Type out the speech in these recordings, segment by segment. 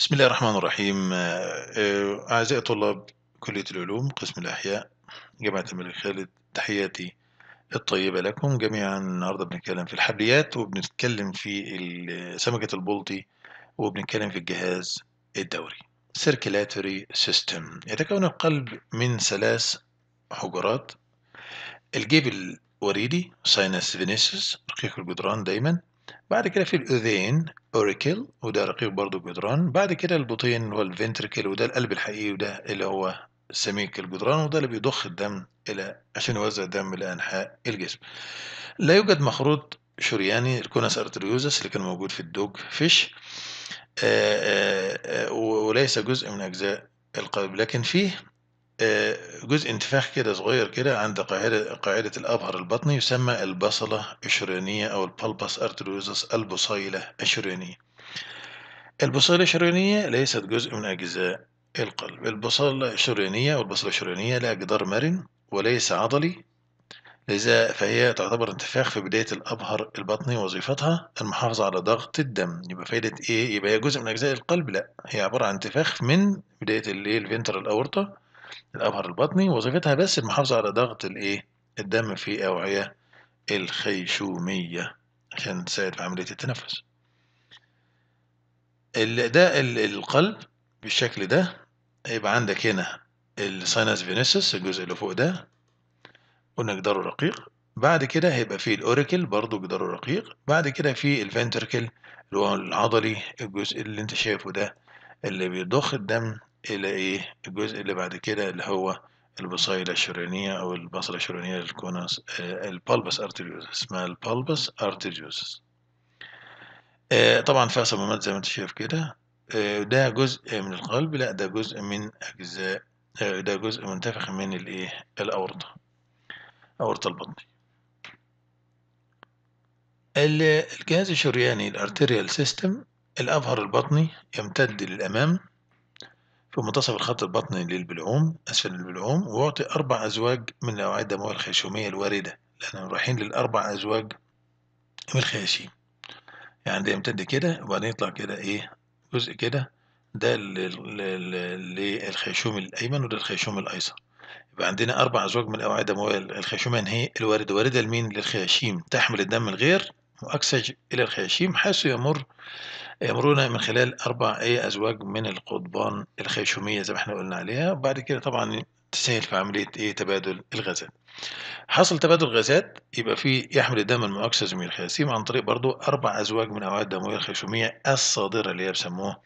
بسم الله الرحمن الرحيم آه، آه، أعزائي طلاب كلية العلوم قسم الأحياء جامعة الملك خالد تحياتي الطيبة لكم جميعا النهاردة بنتكلم في الحبليات وبنتكلم في سمكة البلطي وبنتكلم في الجهاز الدوري circulatory system يتكون القلب من ثلاث حجرات الجيب الوريدي sinus venosus رقيق الجدران دايما بعد كده في الأذين أوريكل وده رقيق برضه الجدران بعد كده البطين والفنتركل وده القلب الحقيقي وده اللي هو سميك الجدران وده اللي بيضخ الدم إلى عشان يوزع الدم إلى أنحاء الجسم لا يوجد مخروط شرياني الكونس ارتريوزس اللي كان موجود في الدوج فيش آآ آه، آآ آه، آه، وليس جزء من أجزاء القلب لكن فيه آه، جزء انتفاخ كده صغير كده عند قاعدة قاعدة الأبهر البطني يسمى البصلة الشريانية أو البلبس أرتروزس البصيلة الشريانية البصيلة الشريانية ليست جزء من أجزاء القلب البصيلة الشريانية أو البصيلة الشريانية لها جدار مرن وليس عضلي لذا فهي تعتبر انتفاخ في بداية الأبهر البطني وظيفتها المحافظة على ضغط الدم يبقى فايدة إيه؟ يبقى هي جزء من أجزاء القلب؟ لأ هي عبارة عن انتفاخ من بداية الفنترال أورطة الأبهر البطني وظيفتها بس المحافظة على ضغط الإيه الدم في أوعية الخيشومية عشان تساعد في عملية التنفس الأداء القلب بالشكل ده هيبقى عندك هنا الساينس فينيسس الجزء اللي فوق ده قلنا جداره رقيق بعد كده هيبقى فيه الاوريكل برضو جداره رقيق بعد كده في الفنتركل اللي هو العضلي الجزء اللي انت شايفه ده اللي بيضخ الدم الى ايه الجزء اللي بعد كده اللي هو البصيلة الشريانية او البصلة الشريانية للكونس البالبس آه، ارتريوز اسمها البالبس ارتريوز آه، طبعا فيها صمامات زي ما انت شايف كده آه، ده جزء من القلب لا ده جزء من اجزاء ده جزء منتفخ من الايه الاورطة اورطة البطن الجهاز الشرياني الارتيريال سيستم الأبهر البطني يمتد للأمام في منتصف الخط البطني للبلعوم أسفل البلعوم ويعطي أربع أزواج من الأوعية الدموية الخيشومية الواردة لأننا رايحين للأربع أزواج من الخياشيم يعني ده يمتد كده وبعدين يطلع كده إيه جزء كده ده للخيشوم الأيمن وده الخيشوم الأيسر يبقى عندنا أربع أزواج من الأوعية الدموية الخيشومية هي الواردة واردة لمين؟ للخياشيم تحمل الدم الغير مؤكسج إلى الخياشيم حيث يمر يأمرونا من خلال أربع أي أزواج من القضبان الخيشومية زي ما احنا قلنا عليها وبعد كده طبعا تسهل في عملية إيه تبادل الغازات. حصل تبادل غازات يبقى في يحمل الدم المؤكسجين الخياسيم عن طريق برضو أربع أزواج من أوعية الدموية الخيشومية الصادرة اللي هي بيسموه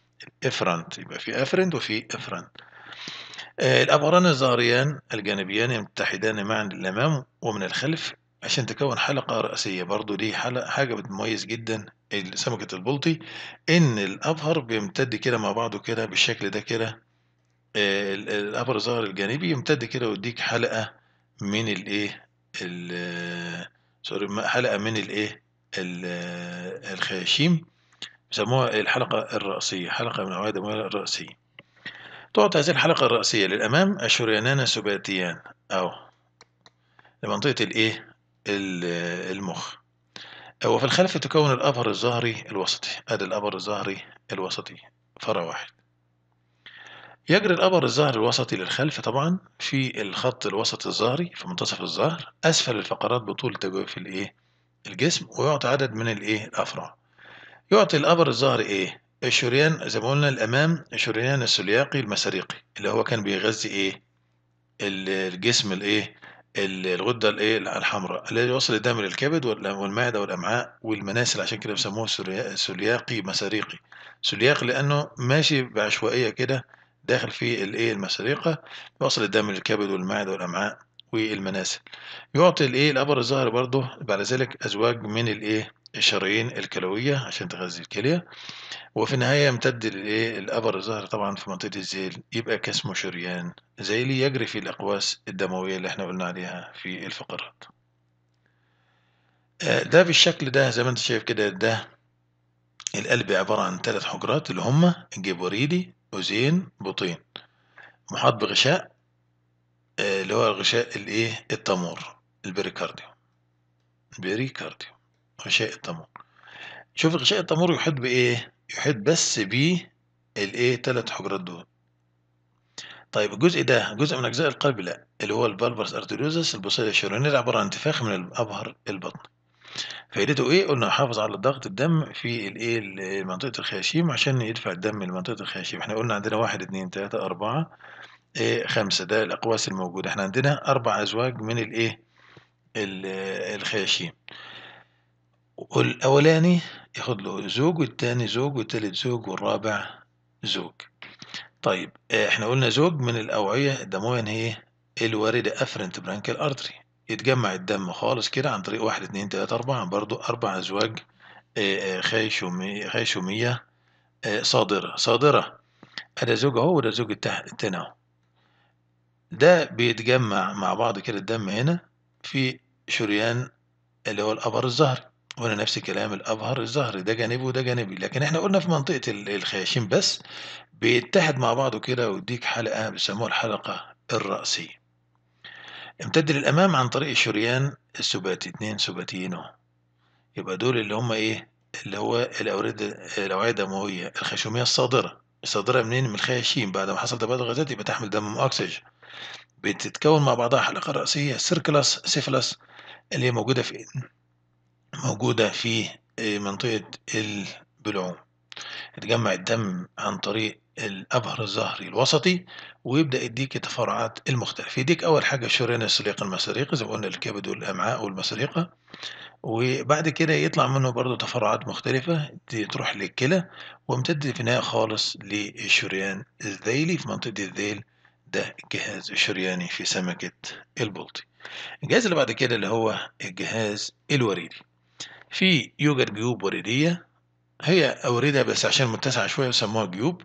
الإفرنت يبقى في أفرنت وفي إفرنت. آه، الأبعران الظهريان الجانبيان يمتحدان معا للأمام ومن الخلف عشان تكون حلقة رأسية برضو دي حلقة حاجة بتميز جدا سمكة البلطي إن الأبهر بيمتد كده مع بعضه كده بالشكل ده كده آه، الأبهر الظهر الجانبي يمتد كده ويديك حلقة من الإيه سوري حلقة من الإيه الخياشيم بيسموها الحلقة الرأسية حلقة من عواد الرأسية تعطى هذه الحلقة الرأسية للأمام الشريانان سباتيان أو لمنطقة الإيه المخ وفي الخلف تكون الأبر الظهري الوسطي أدي الأبر الظهري الوسطي فرع واحد يجري الأبر الظهري الوسطي للخلف طبعا في الخط الوسط الظهري في منتصف الظهر أسفل الفقرات بطول تجويف الإيه الجسم ويعطي عدد من الإيه الأفرع يعطي الأبر الظهري إيه الشريان زي ما قلنا الأمام الشريان السلياقي المساريقي اللي هو كان بيغذي إيه الجسم الإيه الغده الايه الحمراء اللي وصل الدم للكبد والمعده والامعاء والمناسل عشان كده بيسموه سلياقي مساريقي سلياقي لانه ماشي بعشوائيه كده داخل في الايه المساريقه بيوصل الدم للكبد والمعده والامعاء والمناسل يعطي الايه الابر الظهري برضه بعد ذلك ازواج من الايه الشرايين الكلوية عشان تغذي الكلية وفي النهاية يمتد للإيه الأبر الظهر طبعا في منطقة الزيل يبقى كاسمه شريان زي اللي يجري في الأقواس الدموية اللي احنا قلنا عليها في الفقرات آه، ده بالشكل ده زي ما انت شايف كده ده القلب عبارة عن ثلاث حجرات اللي هما جيبوريدي أوزين بطين محاط بغشاء آه، اللي هو الغشاء الايه التمور البريكارديوم بريكارديوم غشاء التمر شوف غشاء التمر يحيط بايه يحيط بس الايه تلات حجرات دول طيب الجزء ده جزء من اجزاء القلب لا اللي هو البالبرس ارتيريوزس البصيله الشريانيه عباره عن انتفاخ من الابهر البطن فائدته ايه قلنا يحافظ على ضغط الدم في الايه منطقه الخياشيم عشان يدفع الدم لمنطقه الخياشيم احنا قلنا عندنا واحد اتنين تلاته اربعه إيه خمسة ده الأقواس الموجودة احنا عندنا أربع أزواج من الإيه الخياشيم والأولاني ياخد له زوج والتاني زوج والتالت زوج والرابع زوج طيب آه، احنا قلنا زوج من الأوعية الدموية هي الواردة أفرنت برانكال أرتري يتجمع الدم خالص كده عن طريق واحد اتنين تلاتة أربعة برضو أربع أزواج آه، آه، خيشومية خيشومية صادرة صادرة ده زوج أهو وده زوج التاني أهو ده بيتجمع مع بعض كده الدم هنا في شريان اللي هو الأبر الزهري وانا نفس الكلام الابهر الزهري ده جانبي وده جانبي لكن احنا قلنا في منطقه الخياشيم بس بيتحد مع بعضه كده ويديك حلقه بيسموها الحلقه الراسيه امتد للامام عن طريق الشريان السباتي اتنين سباتينو يبقى دول اللي هم ايه اللي هو الاورده الاوعيه الدمويه الخشوميه الصادره الصادره منين من الخياشيم بعد ما حصل تبادل غازات يبقى تحمل دم اكسجين بتتكون مع بعضها حلقه راسيه سيركلس سيفلس اللي هي موجوده في موجودة في آه، منطقة البلعوم يتجمع الدم عن طريق الأبهر الظهري الوسطي ويبدأ يديك التفرعات المختلفة يديك أول حاجة شريان السليق المساريقي زي ما قلنا الكبد والأمعاء والمساريقة وبعد كده يطلع منه برضه تفرعات مختلفة تروح للكلى وامتد في النهاية خالص للشريان الذيلي في منطقة الذيل ده الجهاز الشرياني في سمكة البلطي الجهاز اللي بعد كده اللي هو الجهاز الوريدي في يوجد جيوب وريدية هي أوردة بس عشان متسعة شوية يسموها جيوب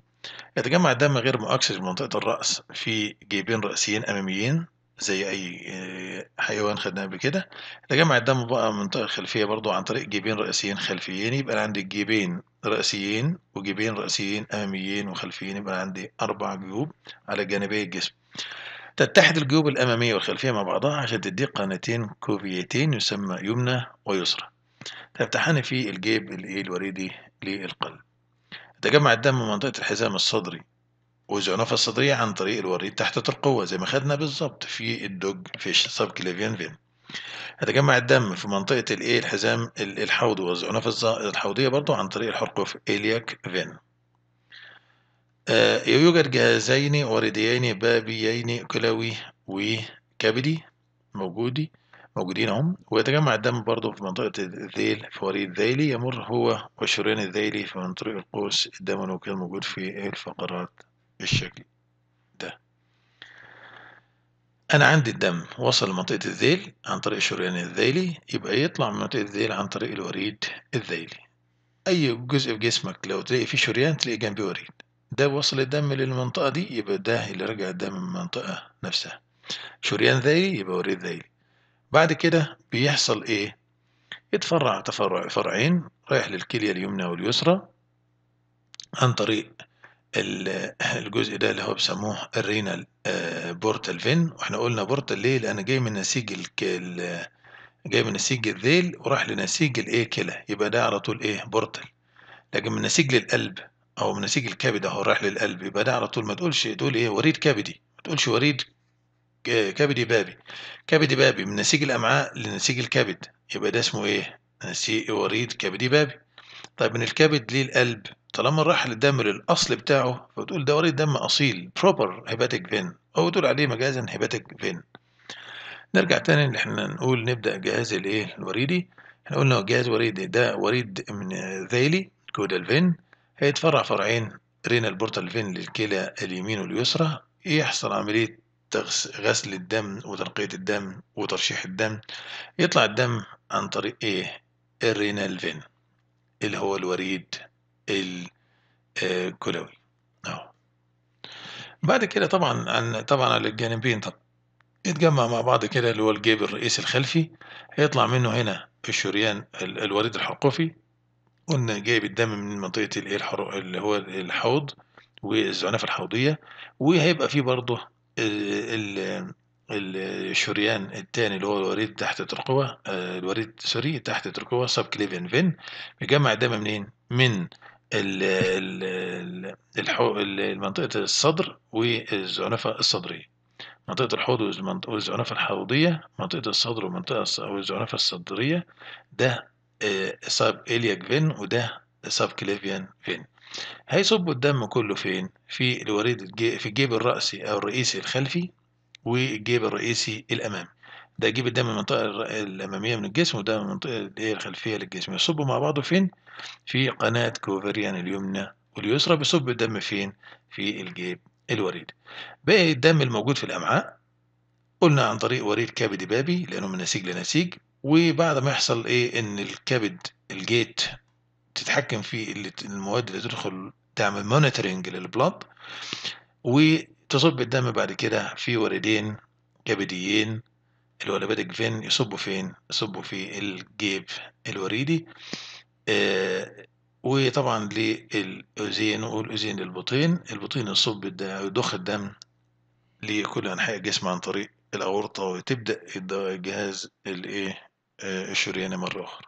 يتجمع الدم غير مؤكسج في منطقة الرأس في جيبين راسيين أماميين زي أي آه، حيوان خدناه قبل كده يتجمع الدم بقى من المنطقة الخلفية برضو عن طريق جيبين راسيين خلفيين يبقى أنا عندي جيبين راسيين وجيبين راسيين أماميين وخلفيين يبقى عندي أربع جيوب على جانبي الجسم تتحد الجيوب الأمامية والخلفية مع بعضها عشان تديك قناتين كوفيتين يسمى يمنى ويسرى تفتحان في الجيب الإيه الوريدي للقلب يتجمع الدم من منطقة الحزام الصدري والزعنفة الصدرية عن طريق الوريد تحت القوة زي ما خدنا بالظبط في الدوج فيش الشصاب كلافيان فين يتجمع الدم في منطقة الايه الحزام الحوضي والزعنفة الحوضية برضو عن طريق الحرق في إلياك فين آه يوجد جهازين وريديين بابيين كلوي وكبدي موجودي موجودين هم ويتجمع الدم برضه في منطقة الذيل في وريد الذيلي يمر هو والشريان الذيلي في منطقة القوس الدموي وكده موجود في الفقرات بالشكل ده أنا عندي الدم وصل لمنطقة الذيل عن طريق الشريان الذيلي يبقى يطلع من منطقة الذيل عن طريق الوريد الذيلي أي جزء في جسمك لو تلاقي فيه شريان تلاقي جنبه وريد ده وصل الدم للمنطقة دي يبقى ده اللي رجع الدم من المنطقة نفسها شريان ذيلي يبقى وريد ذيلي بعد كده بيحصل ايه يتفرع تفرع فرعين رايح للكلية اليمنى واليسرى عن طريق الجزء ده اللي هو بيسموه الرينال آه، بورتال فين واحنا قلنا بورتال ليه لان جاي من نسيج الكل جاي من نسيج الذيل وراح لنسيج الايه كلى يبقى ده على طول ايه بورتال لكن من نسيج للقلب او من نسيج الكبد اهو رايح للقلب يبقى ده على طول ما تقولش تقول ايه وريد كبدي ما تقولش وريد كبدي بابي كبدي بابي من نسيج الأمعاء لنسيج الكبد يبقى ده اسمه إيه؟ نسيج وريد كبدي بابي طيب من الكبد للقلب طالما راح للدم للأصل بتاعه فتقول ده وريد دم أصيل بروبر هيباتيك فين أو تقول عليه مجازا هيباتيك فين نرجع تاني ان احنا نقول نبدأ جهاز الايه الوريدي احنا قلنا جهاز وريدي ده وريد من ذيلي كودال فين هيتفرع فرعين رينال بورتال فين للكلى اليمين واليسرى يحصل عملية غسل الدم وترقية الدم وترشيح الدم يطلع الدم عن طريق ايه الرينال فين اللي هو الوريد الكلوي آه، اهو بعد كده طبعا عن طبعا على الجانبين طب يتجمع مع بعض كده اللي هو الجيب الرئيسي الخلفي هيطلع منه هنا الشريان الوريد الحلقوفي قلنا جايب الدم من منطقة الايه اللي هو الحوض والزعنفة الحوضية وهيبقى فيه برضه ال الشريان الثاني اللي هو الوريد تحت ترقوة آه، الوريد سوري تحت ترقوة سب كليفن فين بيجمع الدم منين؟ من منطقة الصدر والزعنفة الصدرية منطقة الحوض والزعنفة الحوضية منطقة الصدر ومنطقة والزعنفة الصدرية ده آه، ساب إلياك فين وده ساب كليفيان فين هيصب الدم كله فين؟ في الوريد في الجيب الرأسي أو الرئيسي الخلفي والجيب الرئيسي الأمامي ده جيب الدم من المنطقة الأمامية من الجسم وده من المنطقة الخلفية للجسم يصبوا مع بعضه فين؟ في قناة كوفريان اليمنى واليسرى بيصب الدم فين؟ في الجيب الوريد باقي الدم الموجود في الأمعاء قلنا عن طريق وريد كبدي بابي لأنه من نسيج لنسيج وبعد ما يحصل إيه إن الكبد الجيت تتحكم في المواد اللي تدخل تعمل مونيتورنج للبلط وتصب الدم بعد كده في وردين كبديين الولباتيك فين يصبوا فين؟ يصبوا في الجيب الوريدي آه وطبعا للأذين والأذين للبطين البطين يصب يضخ الدم لكل أنحاء الجسم عن طريق الأورطة وتبدأ الجهاز الإيه آه، الشرياني مرة أخرى